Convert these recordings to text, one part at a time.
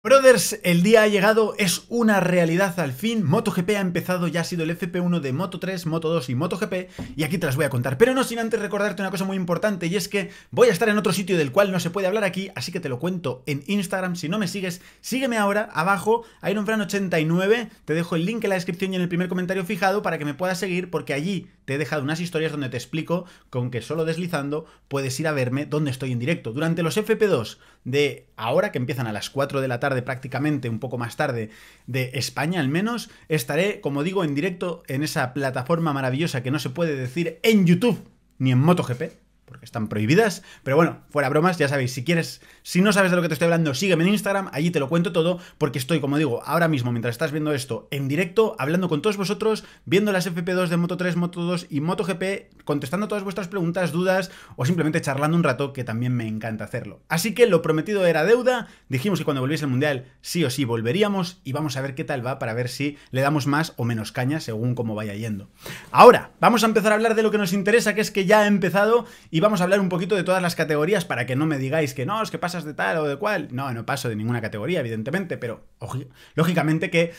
Brothers, el día ha llegado, es una realidad al fin. MotoGP ha empezado, ya ha sido el FP1 de Moto3, Moto2 y MotoGP, y aquí te las voy a contar. Pero no sin antes recordarte una cosa muy importante, y es que voy a estar en otro sitio del cual no se puede hablar aquí, así que te lo cuento en Instagram. Si no me sigues, sígueme ahora, abajo, IronFran89. Te dejo el link en la descripción y en el primer comentario fijado para que me puedas seguir, porque allí te he dejado unas historias donde te explico con que solo deslizando puedes ir a verme donde estoy en directo. Durante los FP2 de ahora, que empiezan a las 4 de la tarde, prácticamente un poco más tarde, de España al menos, estaré, como digo, en directo en esa plataforma maravillosa que no se puede decir en YouTube ni en MotoGP, porque están prohibidas. Pero bueno, fuera bromas, ya sabéis, si quieres, si no sabes de lo que te estoy hablando, sígueme en Instagram, allí te lo cuento todo, porque estoy, como digo, ahora mismo, mientras estás viendo esto, en directo, hablando con todos vosotros, viendo las FP2 de Moto 3, Moto 2 y MotoGP, contestando todas vuestras preguntas, dudas o simplemente charlando un rato, que también me encanta hacerlo. Así que lo prometido era deuda, dijimos que cuando volviese el Mundial sí o sí volveríamos y vamos a ver qué tal va para ver si le damos más o menos caña según cómo vaya yendo. Ahora, vamos a empezar a hablar de lo que nos interesa, que es que ya ha empezado y y vamos a hablar un poquito de todas las categorías para que no me digáis que no, es que pasas de tal o de cual. No, no paso de ninguna categoría, evidentemente, pero lógicamente que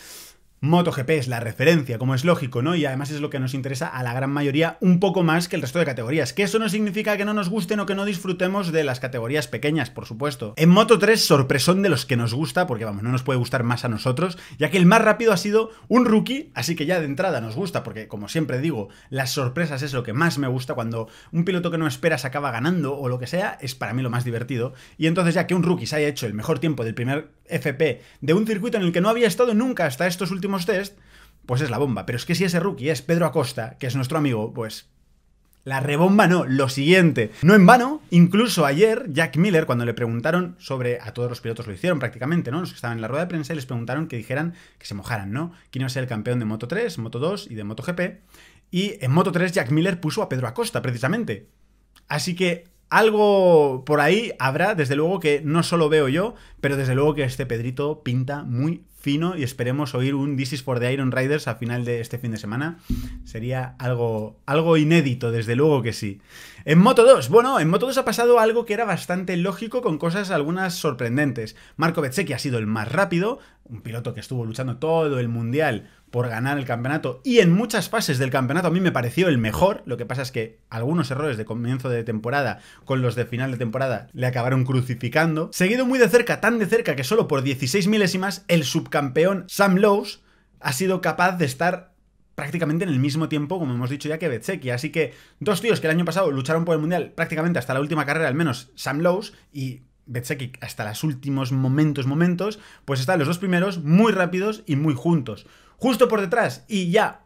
MotoGP es la referencia, como es lógico, ¿no? Y además es lo que nos interesa a la gran mayoría un poco más que el resto de categorías. Que eso no significa que no nos gusten o que no disfrutemos de las categorías pequeñas, por supuesto. En Moto 3, sorpresón de los que nos gusta, porque vamos, no nos puede gustar más a nosotros, ya que el más rápido ha sido un rookie, así que ya de entrada nos gusta, porque como siempre digo, las sorpresas es lo que más me gusta. Cuando un piloto que no esperas acaba ganando o lo que sea, es para mí lo más divertido. Y entonces ya que un rookie se haya hecho el mejor tiempo del primer FP de un circuito en el que no había estado nunca hasta estos últimos test, pues es la bomba. Pero es que si ese rookie es Pedro Acosta, que es nuestro amigo, pues la rebomba no, lo siguiente. No en vano, incluso ayer Jack Miller, cuando le preguntaron sobre, a todos los pilotos lo hicieron prácticamente, ¿no? Los que estaban en la rueda de prensa y les preguntaron que dijeran que se mojaran, ¿no? ¿Quién no a el campeón de Moto 3, Moto 2 y de Moto GP? Y en Moto 3 Jack Miller puso a Pedro Acosta, precisamente. Así que algo por ahí habrá, desde luego que no solo veo yo, pero desde luego que este Pedrito pinta muy fino y esperemos oír un This is for the Iron Riders a final de este fin de semana. Sería algo, algo inédito, desde luego que sí. En Moto 2, bueno, en Moto 2 ha pasado algo que era bastante lógico con cosas algunas sorprendentes. Marco Bezzecchi ha sido el más rápido, un piloto que estuvo luchando todo el mundial por ganar el campeonato y en muchas fases del campeonato a mí me pareció el mejor. Lo que pasa es que algunos errores de comienzo de temporada con los de final de temporada le acabaron crucificando. Seguido muy de cerca, tan de cerca que solo por 16 milésimas el subcampeón Sam Lowes ha sido capaz de estar prácticamente en el mismo tiempo, como hemos dicho ya, que Betseki. Así que dos tíos que el año pasado lucharon por el Mundial prácticamente hasta la última carrera, al menos Sam Lowes y Betseki hasta los últimos momentos, momentos, pues están los dos primeros muy rápidos y muy juntos justo por detrás y ya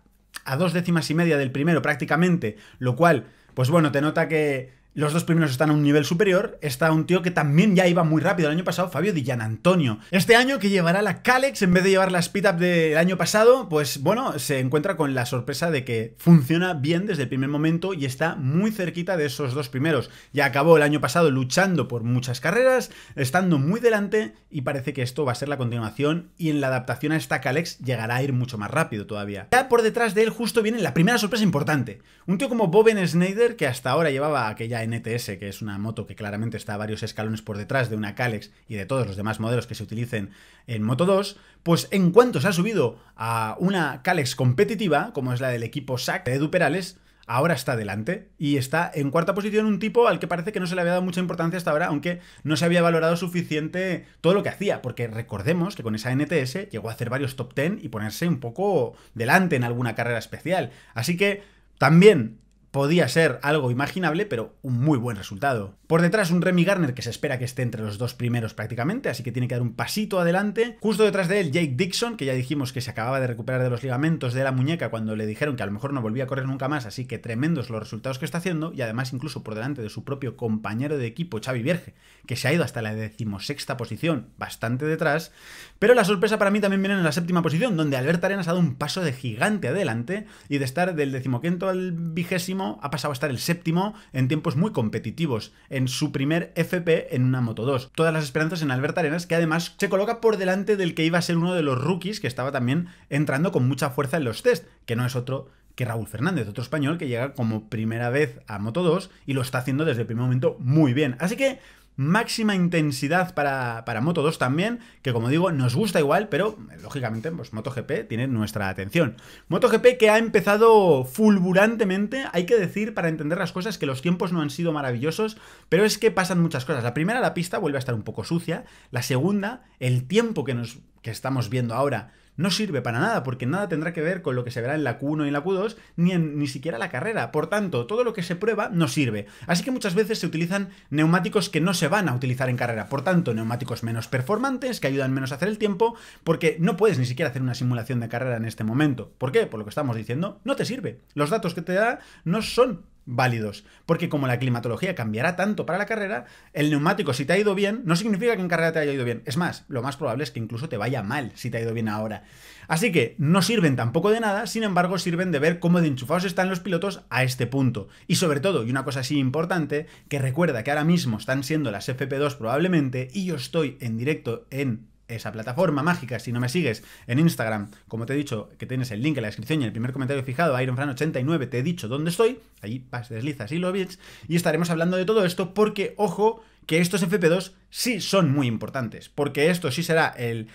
a dos décimas y media del primero prácticamente, lo cual, pues bueno, te nota que los dos primeros están a un nivel superior. Está un tío que también ya iba muy rápido el año pasado, Fabio Di Antonio. Este año que llevará la Calex en vez de llevar la Speed Up del año pasado, pues bueno, se encuentra con la sorpresa de que funciona bien desde el primer momento y está muy cerquita de esos dos primeros. Ya acabó el año pasado luchando por muchas carreras, estando muy delante y parece que esto va a ser la continuación y en la adaptación a esta Calex llegará a ir mucho más rápido todavía. Ya por detrás de él justo viene la primera sorpresa importante. Un tío como Boben Snyder que hasta ahora llevaba aquella NTS, que es una moto que claramente está a varios escalones por detrás de una Calex y de todos los demás modelos que se utilicen en Moto 2, pues en cuanto se ha subido a una Calex competitiva, como es la del equipo SAC de duperales ahora está delante y está en cuarta posición un tipo al que parece que no se le había dado mucha importancia hasta ahora, aunque no se había valorado suficiente todo lo que hacía, porque recordemos que con esa NTS llegó a hacer varios top 10 y ponerse un poco delante en alguna carrera especial. Así que también podía ser algo imaginable, pero un muy buen resultado. Por detrás un Remy Garner que se espera que esté entre los dos primeros prácticamente, así que tiene que dar un pasito adelante. Justo detrás de él Jake Dixon, que ya dijimos que se acababa de recuperar de los ligamentos de la muñeca cuando le dijeron que a lo mejor no volvía a correr nunca más, así que tremendos los resultados que está haciendo y además incluso por delante de su propio compañero de equipo Xavi Vierge, que se ha ido hasta la decimosexta posición, bastante detrás. Pero la sorpresa para mí también viene en la séptima posición, donde Albert Arenas ha dado un paso de gigante adelante y de estar del decimoquinto al vigésimo ha pasado a estar el séptimo en tiempos muy competitivos, en su primer FP en una Moto 2. Todas las esperanzas en Albert Arenas, que además se coloca por delante del que iba a ser uno de los rookies que estaba también entrando con mucha fuerza en los test, que no es otro que Raúl Fernández, otro español que llega como primera vez a Moto 2 y lo está haciendo desde el primer momento muy bien. Así que máxima intensidad para, para Moto 2 también, que como digo, nos gusta igual, pero eh, lógicamente, pues MotoGP tiene nuestra atención. MotoGP que ha empezado fulgurantemente, hay que decir, para entender las cosas, que los tiempos no han sido maravillosos, pero es que pasan muchas cosas. La primera, la pista vuelve a estar un poco sucia. La segunda, el tiempo que nos que estamos viendo ahora no sirve para nada, porque nada tendrá que ver con lo que se verá en la Q1 y la Q2, ni, en, ni siquiera la carrera. Por tanto, todo lo que se prueba no sirve. Así que muchas veces se utilizan neumáticos que no se van a utilizar en carrera. Por tanto, neumáticos menos performantes, que ayudan menos a hacer el tiempo, porque no puedes ni siquiera hacer una simulación de carrera en este momento. ¿Por qué? Por lo que estamos diciendo, no te sirve. Los datos que te da no son válidos. Porque como la climatología cambiará tanto para la carrera, el neumático, si te ha ido bien, no significa que en carrera te haya ido bien. Es más, lo más probable es que incluso te vaya mal si te ha ido bien ahora. Así que no sirven tampoco de nada, sin embargo, sirven de ver cómo de enchufados están los pilotos a este punto. Y sobre todo, y una cosa así importante, que recuerda que ahora mismo están siendo las FP2 probablemente, y yo estoy en directo en esa plataforma mágica. Si no me sigues en Instagram, como te he dicho, que tienes el link en la descripción y en el primer comentario fijado, IronFran89, te he dicho dónde estoy. ahí vas, deslizas y lo ves. Y estaremos hablando de todo esto porque, ojo, que estos FP2 sí son muy importantes. Porque esto sí será el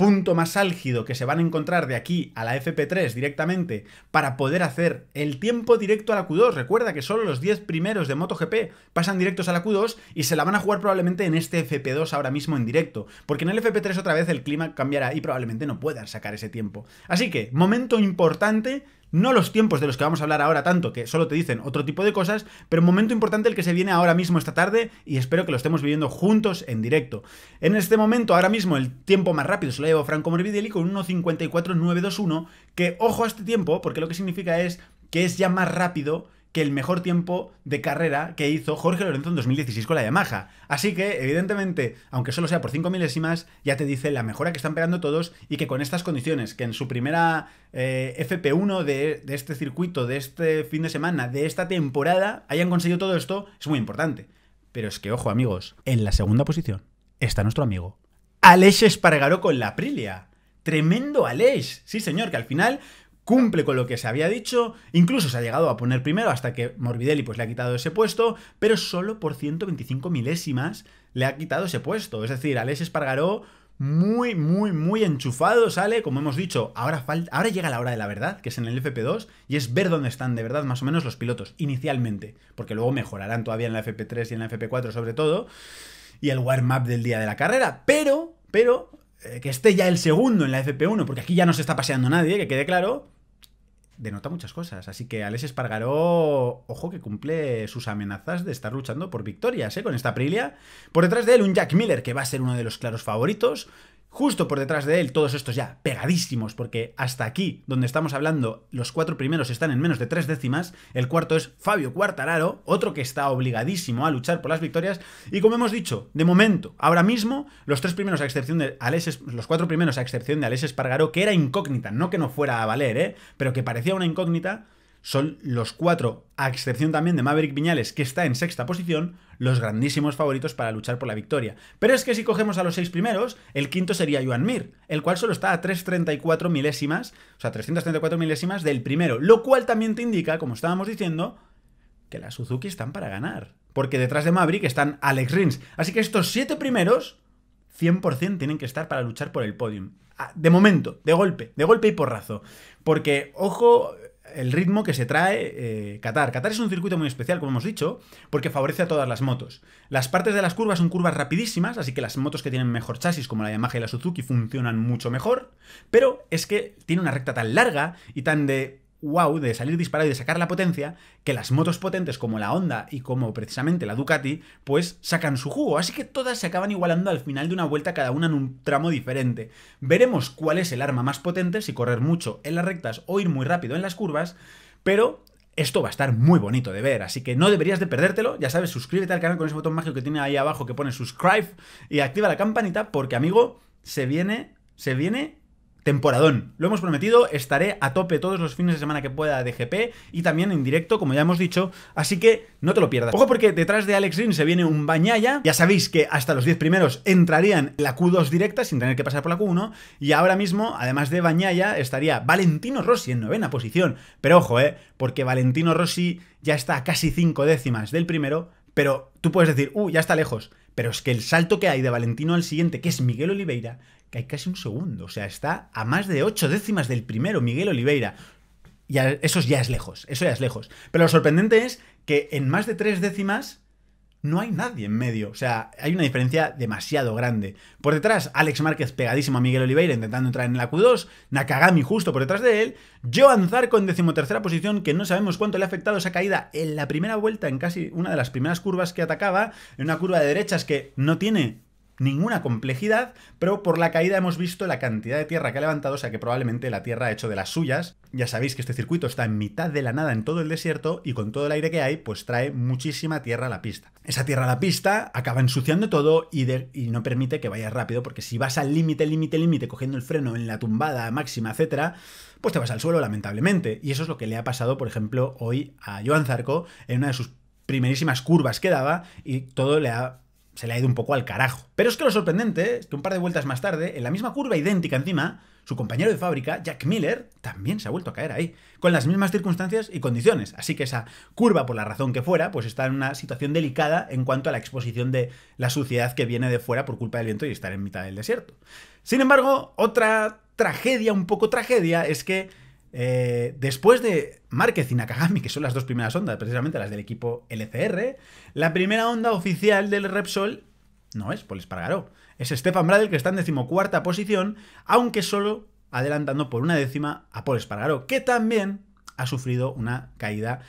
punto más álgido que se van a encontrar de aquí a la FP3 directamente para poder hacer el tiempo directo a la Q2. Recuerda que solo los 10 primeros de MotoGP pasan directos a la Q2 y se la van a jugar probablemente en este FP2 ahora mismo en directo, porque en el FP3 otra vez el clima cambiará y probablemente no puedan sacar ese tiempo. Así que, momento importante no los tiempos de los que vamos a hablar ahora tanto, que solo te dicen otro tipo de cosas, pero un momento importante el que se viene ahora mismo esta tarde y espero que lo estemos viviendo juntos en directo. En este momento, ahora mismo, el tiempo más rápido se lo llevo Franco Morbidelli con 1.54.921, que ojo a este tiempo, porque lo que significa es que es ya más rápido que el mejor tiempo de carrera que hizo Jorge Lorenzo en 2016 con la Yamaha. Así que, evidentemente, aunque solo sea por 5 milésimas, ya te dice la mejora que están pegando todos y que con estas condiciones, que en su primera eh, FP1 de, este circuito, de este fin de semana, de esta temporada, hayan conseguido todo esto, es muy importante. Pero es que, ojo amigos, en la segunda posición está nuestro amigo Aleix Espargaró con la Aprilia. Tremendo Aleix, sí señor, que al final cumple con lo que se había dicho, incluso se ha llegado a poner primero hasta que Morbidelli pues, le ha quitado ese puesto, pero solo por 125 milésimas le ha quitado ese puesto. Es decir, Alex Espargaró muy, muy, muy enchufado sale, como hemos dicho, ahora, falta, ahora llega la hora de la verdad, que es en el FP2, y es ver dónde están de verdad más o menos los pilotos, inicialmente, porque luego mejorarán todavía en la FP3 y en la FP4 sobre todo, y el warm-up del día de la carrera, pero, pero, eh, que esté ya el segundo en la FP1, porque aquí ya no se está paseando nadie, que quede claro, denota muchas cosas. Así que Alex Espargaró, ojo que cumple sus amenazas de estar luchando por victorias ¿eh? con esta Aprilia. Por detrás de él, un Jack Miller, que va a ser uno de los claros favoritos. Justo por detrás de él, todos estos ya pegadísimos, porque hasta aquí, donde estamos hablando, los cuatro primeros están en menos de tres décimas. El cuarto es Fabio Cuartararo, otro que está obligadísimo a luchar por las victorias. Y como hemos dicho, de momento, ahora mismo, los tres primeros a excepción de los cuatro primeros a excepción de Alex Espargaró, que era incógnita, no que no fuera a valer, ¿eh? pero que parecía una incógnita, son los cuatro, a excepción también de Maverick Viñales, que está en sexta posición, los grandísimos favoritos para luchar por la victoria. Pero es que si cogemos a los seis primeros, el quinto sería Joan Mir, el cual solo está a 334 milésimas, o sea, 334 milésimas del primero, lo cual también te indica, como estábamos diciendo, que las Suzuki están para ganar. Porque detrás de Maverick están Alex Rins. Así que estos siete primeros, 100% tienen que estar para luchar por el podium. Ah, de momento, de golpe, de golpe y porrazo. Porque, ojo, el ritmo que se trae eh, Qatar. Qatar es un circuito muy especial, como hemos dicho, porque favorece a todas las motos. Las partes de las curvas son curvas rapidísimas, así que las motos que tienen mejor chasis, como la Yamaha y la Suzuki, funcionan mucho mejor, pero es que tiene una recta tan larga y tan de wow de salir disparado y de sacar la potencia que las motos potentes como la Honda y como precisamente la Ducati pues sacan su jugo. Así que todas se acaban igualando al final de una vuelta cada una en un tramo diferente. Veremos cuál es el arma más potente, si correr mucho en las rectas o ir muy rápido en las curvas, pero esto va a estar muy bonito de ver, así que no deberías de perdértelo. Ya sabes, suscríbete al canal con ese botón mágico que tiene ahí abajo que pone subscribe y activa la campanita porque, amigo, se viene, se viene temporadón. Lo hemos prometido, estaré a tope todos los fines de semana que pueda de GP y también en directo, como ya hemos dicho, así que no te lo pierdas. Ojo porque detrás de Alex Green se viene un bañaya, ya sabéis que hasta los 10 primeros entrarían la Q2 directa sin tener que pasar por la Q1 y ahora mismo, además de bañaya, estaría Valentino Rossi en novena posición, pero ojo, eh, porque Valentino Rossi ya está a casi cinco décimas del primero, pero tú puedes decir, uh, ya está lejos. Pero es que el salto que hay de Valentino al siguiente, que es Miguel Oliveira, que hay casi un segundo. O sea, está a más de ocho décimas del primero, Miguel Oliveira. Y eso ya es lejos, eso ya es lejos. Pero lo sorprendente es que en más de tres décimas no hay nadie en medio. O sea, hay una diferencia demasiado grande. Por detrás, Alex Márquez pegadísimo a Miguel Oliveira intentando entrar en la Q2, Nakagami justo por detrás de él, Joan Zarco en decimotercera posición, que no sabemos cuánto le ha afectado esa caída en la primera vuelta, en casi una de las primeras curvas que atacaba, en una curva de derechas que no tiene ninguna complejidad, pero por la caída hemos visto la cantidad de tierra que ha levantado, o sea que probablemente la tierra ha hecho de las suyas. Ya sabéis que este circuito está en mitad de la nada en todo el desierto y con todo el aire que hay, pues trae muchísima tierra a la pista. Esa tierra a la pista acaba ensuciando todo y, no permite que vayas rápido, porque si vas al límite, límite, límite, cogiendo el freno en la tumbada máxima, etcétera, pues te vas al suelo, lamentablemente. Y eso es lo que le ha pasado, por ejemplo, hoy a Joan Zarco en una de sus primerísimas curvas que daba y todo le ha se le ha ido un poco al carajo. Pero es que lo sorprendente es que un par de vueltas más tarde, en la misma curva idéntica encima, su compañero de fábrica, Jack Miller, también se ha vuelto a caer ahí, con las mismas circunstancias y condiciones. Así que esa curva, por la razón que fuera, pues está en una situación delicada en cuanto a la exposición de la suciedad que viene de fuera por culpa del viento y estar en mitad del desierto. Sin embargo, otra tragedia, un poco tragedia, es que eh, después de Márquez y Nakagami, que son las dos primeras ondas, precisamente las del equipo LCR, la primera onda oficial del Repsol no es Paul Espargaró. Es Stefan Bradel, que está en decimocuarta posición, aunque solo adelantando por una décima a Paul Espargaró, que también ha sufrido una caída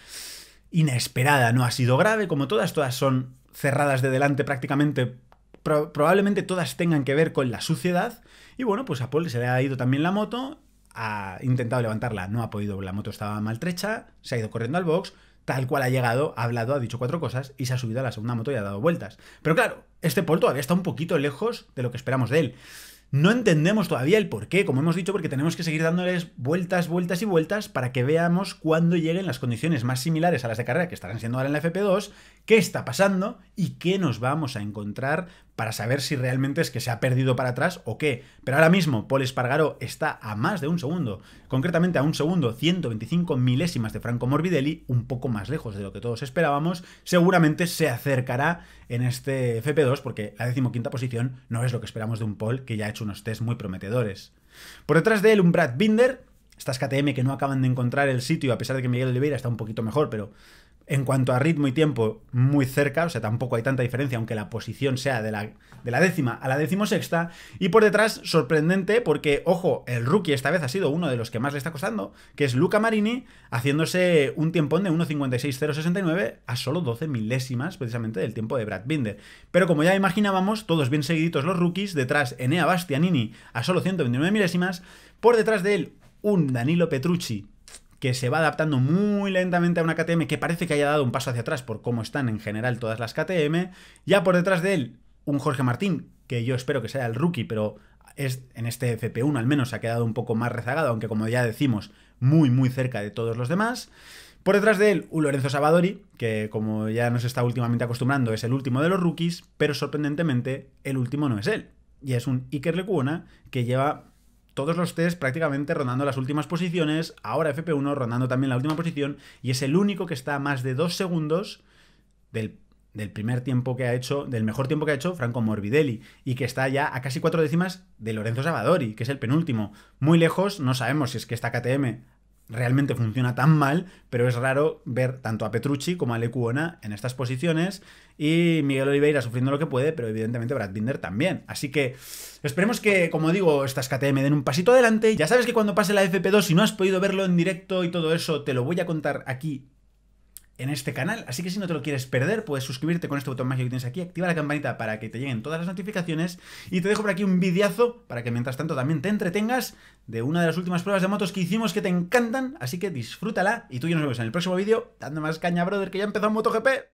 inesperada. No ha sido grave, como todas, todas son cerradas de delante prácticamente. probablemente todas tengan que ver con la suciedad. Y bueno, pues a Paul se le ha ido también la moto ha intentado levantarla, no ha podido, la moto estaba maltrecha, se ha ido corriendo al box, tal cual ha llegado, ha hablado, ha dicho cuatro cosas y se ha subido a la segunda moto y ha dado vueltas. Pero claro, este Paul todavía está un poquito lejos de lo que esperamos de él. No entendemos todavía el por qué, como hemos dicho, porque tenemos que seguir dándoles vueltas, vueltas y vueltas para que veamos cuándo lleguen las condiciones más similares a las de carrera que estarán siendo ahora en la FP2, qué está pasando y qué nos vamos a encontrar para saber si realmente es que se ha perdido para atrás o qué. Pero ahora mismo Paul Espargaro está a más de un segundo, concretamente a un segundo, 125 milésimas de Franco Morbidelli, un poco más lejos de lo que todos esperábamos, seguramente se acercará en este FP2 porque la decimoquinta posición no es lo que esperamos de un Paul que ya ha hecho unos test muy prometedores. Por detrás de él un Brad Binder, estas KTM que no acaban de encontrar el sitio, a pesar de que Miguel Oliveira está un poquito mejor, pero en cuanto a ritmo y tiempo, muy cerca, o sea, tampoco hay tanta diferencia, aunque la posición sea de la, décima a la decimosexta. Y por detrás, sorprendente, porque, ojo, el rookie esta vez ha sido uno de los que más le está costando, que es Luca Marini, haciéndose un tiempón de 1.56.069 a solo 12 milésimas, precisamente, del tiempo de Brad Binder. Pero como ya imaginábamos, todos bien seguiditos los rookies, detrás Enea Bastianini a solo 129 milésimas, por detrás de él un Danilo Petrucci que se va adaptando muy lentamente a una KTM que parece que haya dado un paso hacia atrás por cómo están en general todas las KTM. Ya por detrás de él, un Jorge Martín, que yo espero que sea el rookie, pero es, en este FP1 al menos ha quedado un poco más rezagado, aunque como ya decimos, muy muy cerca de todos los demás. Por detrás de él, un Lorenzo Sabadori, que como ya nos está últimamente acostumbrando, es el último de los rookies, pero sorprendentemente el último no es él. Y es un Iker Lecuona que lleva todos los test prácticamente rondando las últimas posiciones, ahora FP1 rondando también la última posición, y es el único que está a más de dos segundos del primer tiempo que ha hecho, del mejor tiempo que ha hecho Franco Morbidelli, y que está ya a casi cuatro décimas de Lorenzo Sabadori, que es el penúltimo. Muy lejos, no sabemos si es que está KTM realmente funciona tan mal, pero es raro ver tanto a Petrucci como a Lecuona en estas posiciones y Miguel Oliveira sufriendo lo que puede, pero evidentemente Brad Binder también. Así que esperemos que, como digo, estas KTM den un pasito adelante. Ya sabes que cuando pase la FP2, si no has podido verlo en directo y todo eso, te lo voy a contar aquí en este canal. Así que si no te lo quieres perder, puedes suscribirte con este botón mágico que tienes aquí, activa la campanita para que te lleguen todas las notificaciones y te dejo por aquí un videazo para que mientras tanto también te entretengas de una de las últimas pruebas de motos que hicimos que te encantan, así que disfrútala y tú y nos vemos en el próximo vídeo dando más caña, brother, que ya empezó MotoGP.